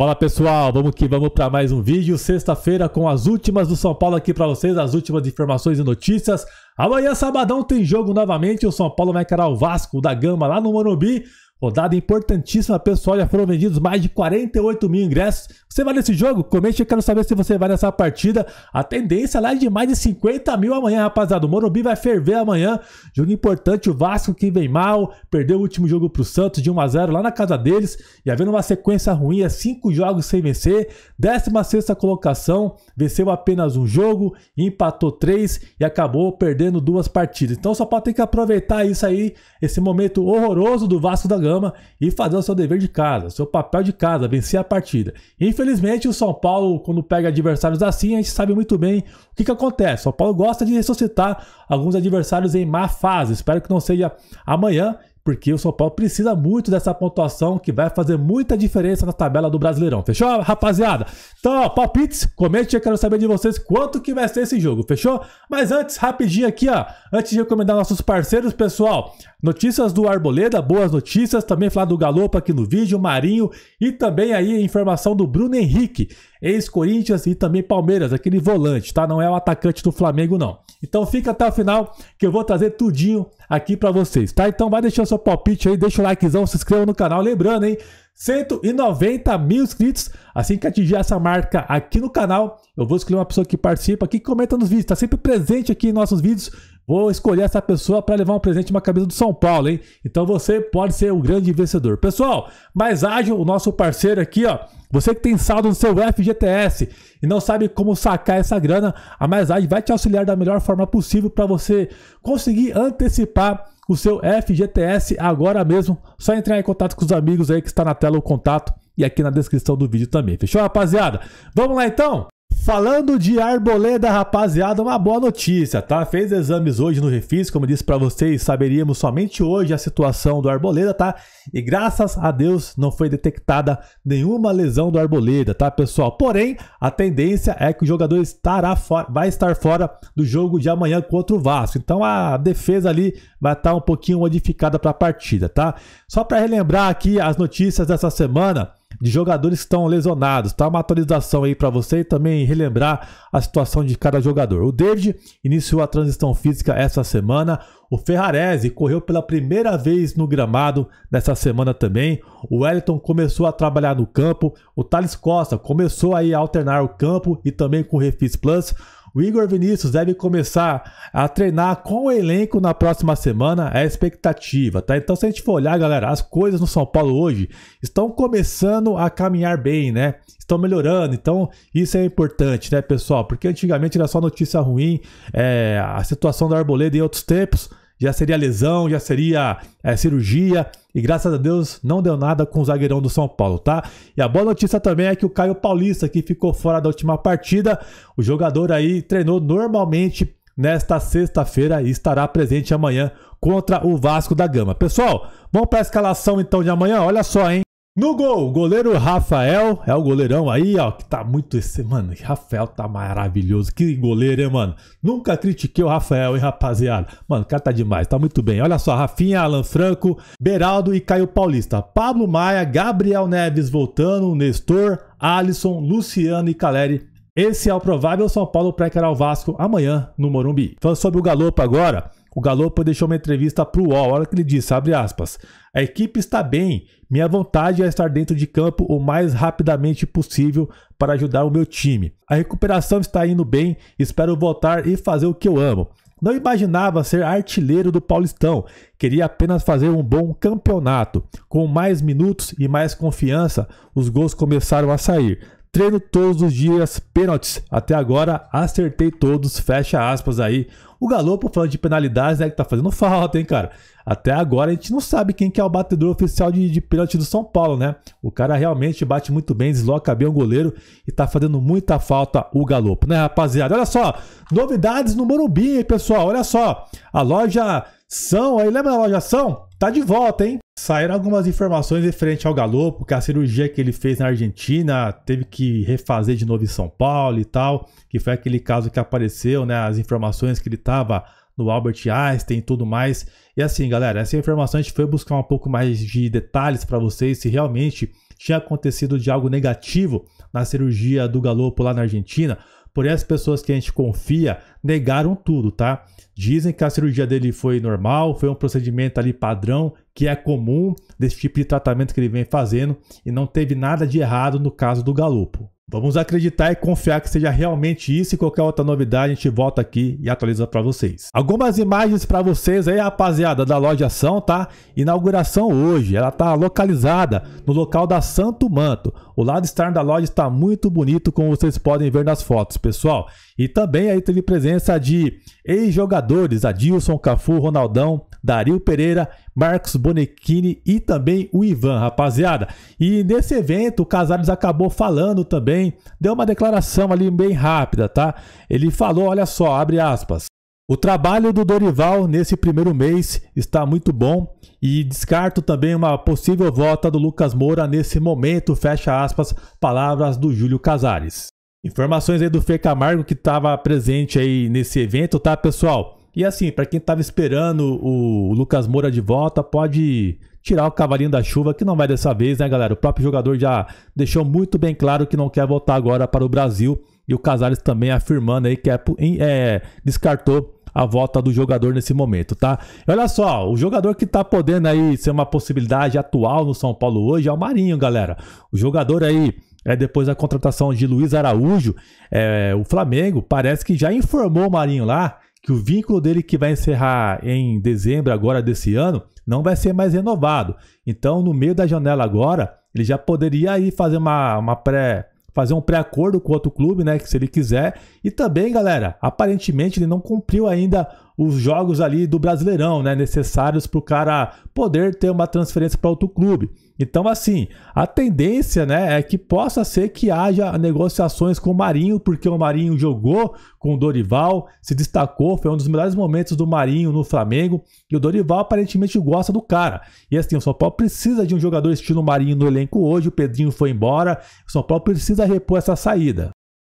Fala pessoal, vamos que vamos para mais um vídeo, sexta-feira com as últimas do São Paulo aqui para vocês, as últimas informações e notícias. Amanhã, sabadão, tem jogo novamente, o São Paulo vai encarar o Vasco da Gama lá no Morumbi, Rodada importantíssima, pessoal. Já foram vendidos mais de 48 mil ingressos. Você vai nesse jogo? Comente, eu quero saber se você vai nessa partida. A tendência lá é de mais de 50 mil amanhã, rapaziada. O Morumbi vai ferver amanhã. Jogo importante, o Vasco que vem mal. Perdeu o último jogo pro Santos de 1x0 lá na casa deles. E havendo uma sequência ruim, é 5 jogos sem vencer. 16 colocação, venceu apenas um jogo, empatou 3 e acabou perdendo duas partidas. Então só pode ter que aproveitar isso aí, esse momento horroroso do Vasco da Gama e fazer o seu dever de casa, seu papel de casa, vencer a partida. Infelizmente, o São Paulo, quando pega adversários assim, a gente sabe muito bem o que, que acontece. O São Paulo gosta de ressuscitar alguns adversários em má fase. Espero que não seja amanhã porque o São Paulo precisa muito dessa pontuação que vai fazer muita diferença na tabela do Brasileirão. Fechou, rapaziada? Então, ó, palpites, comente, eu quero saber de vocês quanto que vai ser esse jogo, fechou? Mas antes, rapidinho aqui, ó, antes de recomendar nossos parceiros, pessoal, notícias do Arboleda, boas notícias, também falar do Galopo aqui no vídeo, Marinho e também aí a informação do Bruno Henrique, ex-Corinthians e também Palmeiras, aquele volante, tá? Não é o atacante do Flamengo não. Então fica até o final que eu vou trazer tudinho aqui para vocês, tá? Então vai deixar o seu palpite aí, deixa o likezão, se inscreva no canal. Lembrando, hein? 190 mil inscritos. Assim que atingir essa marca aqui no canal, eu vou escolher uma pessoa que participa, que comenta nos vídeos, tá sempre presente aqui em nossos vídeos Vou escolher essa pessoa para levar um presente uma camisa do São Paulo, hein? Então você pode ser o grande vencedor. Pessoal, mais ágil, o nosso parceiro aqui, ó. Você que tem saldo no seu FGTS e não sabe como sacar essa grana, a Mais Ágil vai te auxiliar da melhor forma possível para você conseguir antecipar o seu FGTS agora mesmo. Só entrar em contato com os amigos aí que está na tela o contato e aqui na descrição do vídeo também. Fechou, rapaziada? Vamos lá então? Falando de Arboleda, rapaziada, uma boa notícia, tá? Fez exames hoje no Refis, como disse para vocês, saberíamos somente hoje a situação do Arboleda, tá? E graças a Deus não foi detectada nenhuma lesão do Arboleda, tá, pessoal? Porém, a tendência é que o jogador estará fora, vai estar fora do jogo de amanhã contra o Vasco. Então a defesa ali vai estar um pouquinho modificada para a partida, tá? Só para relembrar aqui as notícias dessa semana, de jogadores que estão lesionados, tá? Uma atualização aí para você e também relembrar a situação de cada jogador. O David iniciou a transição física essa semana. O Ferrarese correu pela primeira vez no gramado nessa semana também. O Wellington começou a trabalhar no campo. O Thales Costa começou aí a alternar o campo e também com o Refis Plus. O Igor Vinícius deve começar a treinar com o elenco na próxima semana, é a expectativa, tá? Então, se a gente for olhar, galera, as coisas no São Paulo hoje estão começando a caminhar bem, né? Estão melhorando, então isso é importante, né, pessoal? Porque antigamente era só notícia ruim, é, a situação da Arboleda em outros tempos já seria lesão, já seria é, cirurgia. E graças a Deus não deu nada com o zagueirão do São Paulo, tá? E a boa notícia também é que o Caio Paulista, que ficou fora da última partida, o jogador aí treinou normalmente nesta sexta-feira e estará presente amanhã contra o Vasco da Gama. Pessoal, vamos para a escalação então de amanhã? Olha só, hein? No gol, goleiro Rafael, é o goleirão aí, ó, que tá muito esse, mano, Rafael tá maravilhoso, que goleiro, hein, mano? Nunca critiquei o Rafael, hein, rapaziada? Mano, o cara tá demais, tá muito bem. Olha só, Rafinha, Alan Franco, Beraldo e Caio Paulista, Pablo Maia, Gabriel Neves voltando, Nestor, Alisson, Luciano e Caleri esse é o provável São Paulo pré caral o Vasco amanhã no Morumbi. Falando sobre o Galopo agora, o Galopo deixou uma entrevista para o UOL, a hora que ele disse, aspas, a equipe está bem, minha vontade é estar dentro de campo o mais rapidamente possível para ajudar o meu time. A recuperação está indo bem, espero voltar e fazer o que eu amo. Não imaginava ser artilheiro do Paulistão, queria apenas fazer um bom campeonato. Com mais minutos e mais confiança, os gols começaram a sair. Treino todos os dias, pênaltis. Até agora acertei todos, fecha aspas aí. O Galo, por falar de penalidades, é que tá fazendo falta, hein, cara? Até agora a gente não sabe quem que é o batedor oficial de, de pênalti do São Paulo, né? O cara realmente bate muito bem, desloca bem o goleiro e tá fazendo muita falta o galopo, né, rapaziada? Olha só, novidades no Morumbi, hein, pessoal? Olha só, a loja São, aí lembra da loja São? Tá de volta, hein? Saíram algumas informações referente ao Galopo, que a cirurgia que ele fez na Argentina teve que refazer de novo em São Paulo e tal, que foi aquele caso que apareceu, né? As informações que ele tava no Albert Einstein e tudo mais. E assim, galera, essa informação a gente foi buscar um pouco mais de detalhes para vocês se realmente tinha acontecido de algo negativo na cirurgia do Galopo lá na Argentina. Porém, as pessoas que a gente confia negaram tudo, tá? Dizem que a cirurgia dele foi normal, foi um procedimento ali padrão, que é comum desse tipo de tratamento que ele vem fazendo e não teve nada de errado no caso do Galopo. Vamos acreditar e confiar que seja realmente isso e qualquer outra novidade a gente volta aqui e atualiza para vocês. Algumas imagens para vocês aí, rapaziada, da loja Ação, tá? Inauguração hoje. Ela tá localizada no local da Santo Manto. O lado externo da loja está muito bonito, como vocês podem ver nas fotos, pessoal. E também aí teve presença de ex-jogadores, Adilson, Cafu, Ronaldão, Dario Pereira, Marcos Bonechini e também o Ivan, rapaziada. E nesse evento, o Casares acabou falando também, deu uma declaração ali bem rápida, tá? Ele falou, olha só, abre aspas. O trabalho do Dorival nesse primeiro mês está muito bom e descarto também uma possível volta do Lucas Moura nesse momento, fecha aspas, palavras do Júlio Casares. Informações aí do Fê Camargo que estava presente aí nesse evento, tá, pessoal? E assim, para quem estava esperando o Lucas Moura de volta, pode tirar o cavalinho da chuva, que não vai dessa vez, né, galera? O próprio jogador já deixou muito bem claro que não quer voltar agora para o Brasil. E o Casares também afirmando aí que é, é, descartou a volta do jogador nesse momento, tá? E olha só, o jogador que tá podendo aí ser uma possibilidade atual no São Paulo hoje é o Marinho, galera. O jogador aí é, depois da contratação de Luiz Araújo, é, o Flamengo parece que já informou o Marinho lá que o vínculo dele que vai encerrar em dezembro agora desse ano não vai ser mais renovado. Então, no meio da janela agora, ele já poderia aí fazer uma, uma pré fazer um pré-acordo com outro clube, né, que se ele quiser. E também, galera, aparentemente ele não cumpriu ainda os jogos ali do Brasileirão, né? Necessários para o cara poder ter uma transferência para outro clube. Então, assim, a tendência né, é que possa ser que haja negociações com o Marinho, porque o Marinho jogou com o Dorival, se destacou, foi um dos melhores momentos do Marinho no Flamengo, e o Dorival aparentemente gosta do cara. E assim, o São Paulo precisa de um jogador estilo Marinho no elenco hoje, o Pedrinho foi embora, o São Paulo precisa repor essa saída.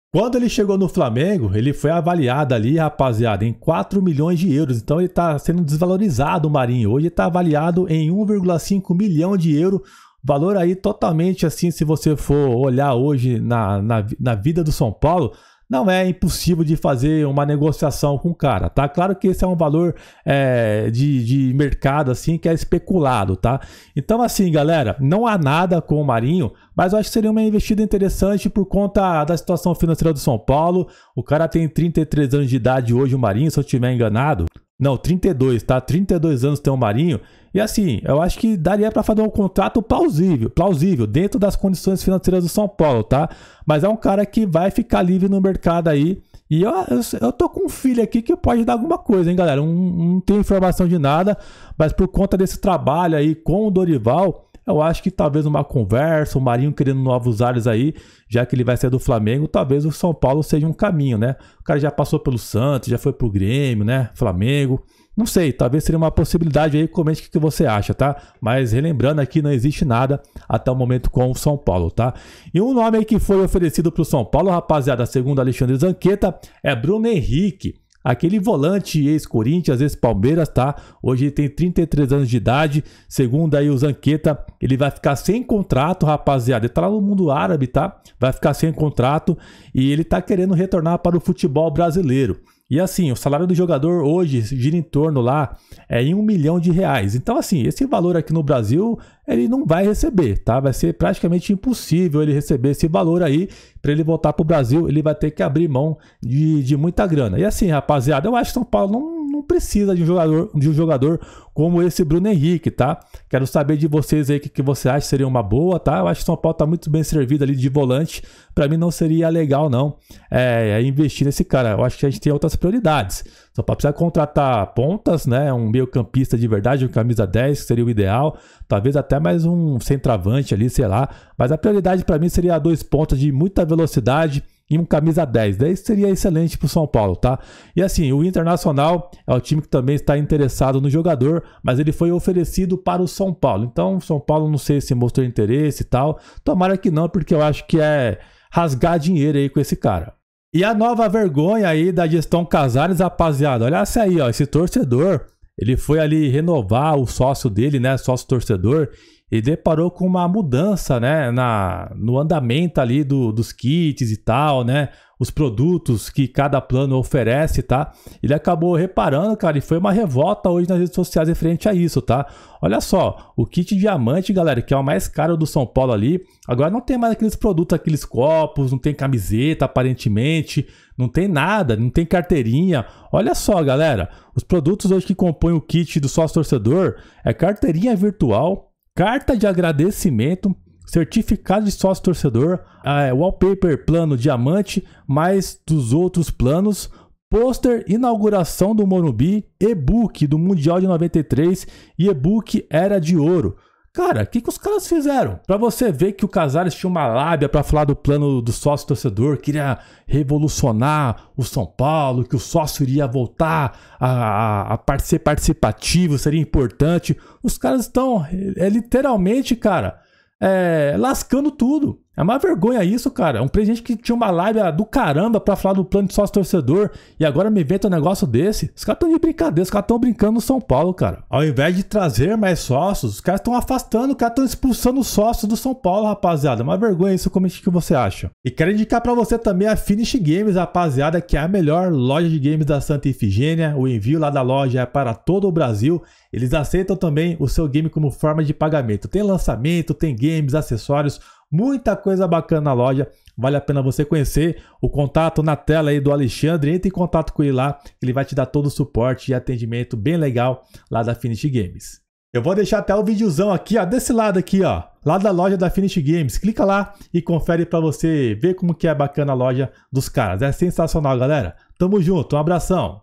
Quando ele chegou no Flamengo, ele foi avaliado ali, rapaziada, em 4 milhões de euros. Então ele está sendo desvalorizado o Marinho. Hoje está avaliado em 1,5 milhão de euros. Valor aí totalmente assim, se você for olhar hoje na, na, na vida do São Paulo, não é impossível de fazer uma negociação com o cara, tá? Claro que esse é um valor é, de, de mercado, assim, que é especulado, tá? Então, assim, galera, não há nada com o Marinho, mas eu acho que seria uma investida interessante por conta da situação financeira do São Paulo. O cara tem 33 anos de idade hoje, o Marinho, se eu estiver enganado. Não, 32, tá? 32 anos tem o Marinho. E assim, eu acho que daria para fazer um contrato plausível, plausível, dentro das condições financeiras do São Paulo, tá? Mas é um cara que vai ficar livre no mercado aí. E eu, eu, eu tô com um filho aqui que pode dar alguma coisa, hein, galera? Não, não tenho informação de nada, mas por conta desse trabalho aí com o Dorival, eu acho que talvez uma conversa, o Marinho querendo novos ares aí, já que ele vai ser do Flamengo, talvez o São Paulo seja um caminho, né? O cara já passou pelo Santos, já foi pro Grêmio, né? Flamengo. Não sei, talvez seria uma possibilidade aí, comente o que você acha, tá? Mas relembrando aqui, não existe nada até o momento com o São Paulo, tá? E um nome aí que foi oferecido para o São Paulo, rapaziada, segundo Alexandre Zanqueta, é Bruno Henrique. Aquele volante ex-Corinthians, ex-Palmeiras, tá? Hoje ele tem 33 anos de idade. Segundo aí o Zanqueta, ele vai ficar sem contrato, rapaziada. Ele tá lá no mundo árabe, tá? Vai ficar sem contrato e ele tá querendo retornar para o futebol brasileiro. E assim, o salário do jogador hoje gira em torno lá é em um milhão de reais. Então, assim, esse valor aqui no Brasil ele não vai receber, tá? Vai ser praticamente impossível ele receber esse valor aí. Para ele voltar para o Brasil, ele vai ter que abrir mão de, de muita grana. E assim, rapaziada, eu acho que São Paulo não precisa de um jogador, de um jogador como esse Bruno Henrique, tá? Quero saber de vocês aí o que, que você acha seria uma boa, tá? Eu acho que São Paulo tá muito bem servido ali de volante. Para mim não seria legal, não, é, é, investir nesse cara. Eu acho que a gente tem outras prioridades. São Paulo precisa contratar pontas, né? Um meio campista de verdade, um camisa 10, que seria o ideal. Talvez até mais um centroavante ali, sei lá. Mas a prioridade para mim seria dois pontas de muita velocidade, e um camisa 10. Daí seria excelente para o São Paulo, tá? E assim, o Internacional é o time que também está interessado no jogador, mas ele foi oferecido para o São Paulo. Então, o São Paulo não sei se mostrou interesse e tal. Tomara que não, porque eu acho que é rasgar dinheiro aí com esse cara. E a nova vergonha aí da gestão Casares, rapaziada. Olha essa aí, ó, esse torcedor, ele foi ali renovar o sócio dele, né, sócio torcedor, e deparou com uma mudança, né, na, no andamento ali do, dos kits e tal, né, os produtos que cada plano oferece, tá? Ele acabou reparando, cara, e foi uma revolta hoje nas redes sociais referente a isso, tá? Olha só, o kit diamante, galera, que é o mais caro do São Paulo ali, agora não tem mais aqueles produtos, aqueles copos, não tem camiseta, aparentemente, não tem nada, não tem carteirinha. Olha só, galera, os produtos hoje que compõem o kit do sócio torcedor é carteirinha virtual, carta de agradecimento, certificado de sócio torcedor, ah, é, wallpaper plano diamante, mais dos outros planos, pôster inauguração do Morumbi, e-book do Mundial de 93 e e-book Era de Ouro. Cara, o que, que os caras fizeram? Para você ver que o Casares tinha uma lábia para falar do plano do sócio-torcedor, queria revolucionar o São Paulo, que o sócio iria voltar a, a, a ser participativo, seria importante. Os caras estão, é, literalmente, cara, é, lascando tudo. É uma vergonha isso, cara. É um presidente que tinha uma live do caramba pra falar do plano de sócio torcedor e agora me inventa um negócio desse. Os caras tão de brincadeira, os caras tão brincando no São Paulo, cara. Ao invés de trazer mais sócios, os caras estão afastando, os caras estão expulsando os sócios do São Paulo, rapaziada. É Uma vergonha isso, comente o é que você acha. E quero indicar para você também a Finish Games, rapaziada, que é a melhor loja de games da Santa Efigênia. O envio lá da loja é para todo o Brasil. Eles aceitam também o seu game como forma de pagamento. Tem lançamento, tem games, acessórios Muita coisa bacana na loja, vale a pena você conhecer. O contato na tela aí do Alexandre, entre em contato com ele lá, ele vai te dar todo o suporte e atendimento bem legal lá da Finish Games. Eu vou deixar até o videozão aqui, ó, desse lado aqui, ó, lá da loja da Finish Games. Clica lá e confere para você ver como que é bacana a loja dos caras. É sensacional, galera. Tamo junto, um abração.